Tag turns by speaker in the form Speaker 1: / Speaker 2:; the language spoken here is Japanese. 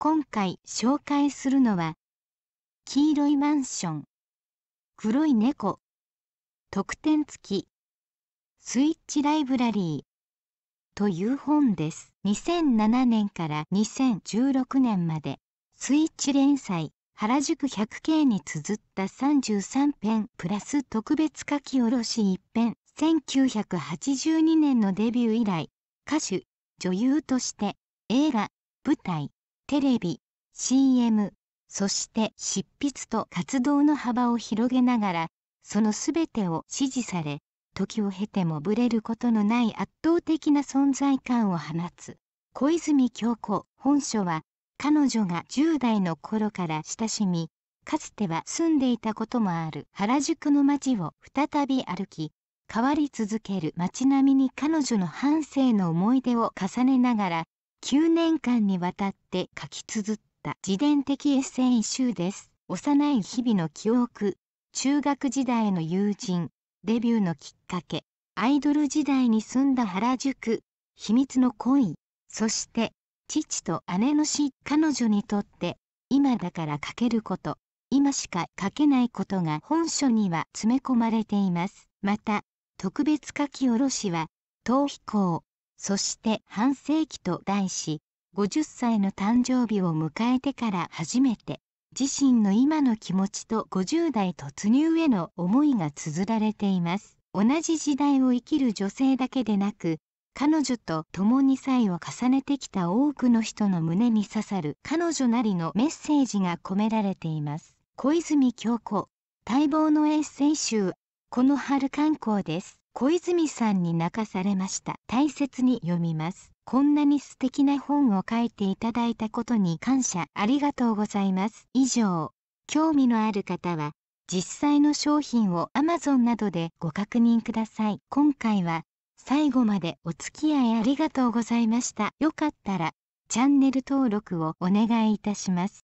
Speaker 1: 今回紹介するのは黄色いマンション黒い猫特典付きスイッチライブラリーという本です2007年から2016年までスイッチ連載原宿100系に綴った33編プラス特別書き下ろし1編1982年のデビュー以来歌手女優として映画舞台テレビ CM そして執筆と活動の幅を広げながらその全てを支持され時を経てもぶれることのない圧倒的な存在感を放つ小泉京子本書は彼女が10代の頃から親しみかつては住んでいたこともある原宿の街を再び歩き変わり続ける街並みに彼女の半生の思い出を重ねながら9年間にわたって書き綴った自伝的エッセイ集です。幼い日々の記憶、中学時代の友人、デビューのきっかけ、アイドル時代に住んだ原宿、秘密の恋、そして父と姉の死、彼女にとって今だから書けること、今しか書けないことが本書には詰め込まれています。また、特別書き下ろしは、逃避行、そして半世紀と題し50歳の誕生日を迎えてから初めて自身の今の気持ちと50代突入への思いが綴られています同じ時代を生きる女性だけでなく彼女と共に歳を重ねてきた多くの人の胸に刺さる彼女なりのメッセージが込められています小泉京子待望のエッセイ集この春刊行です小泉さんに泣かされました大切に読みますこんなに素敵な本を書いていただいたことに感謝ありがとうございます以上興味のある方は実際の商品を Amazon などでご確認ください今回は最後までお付き合いありがとうございましたよかったらチャンネル登録をお願いいたします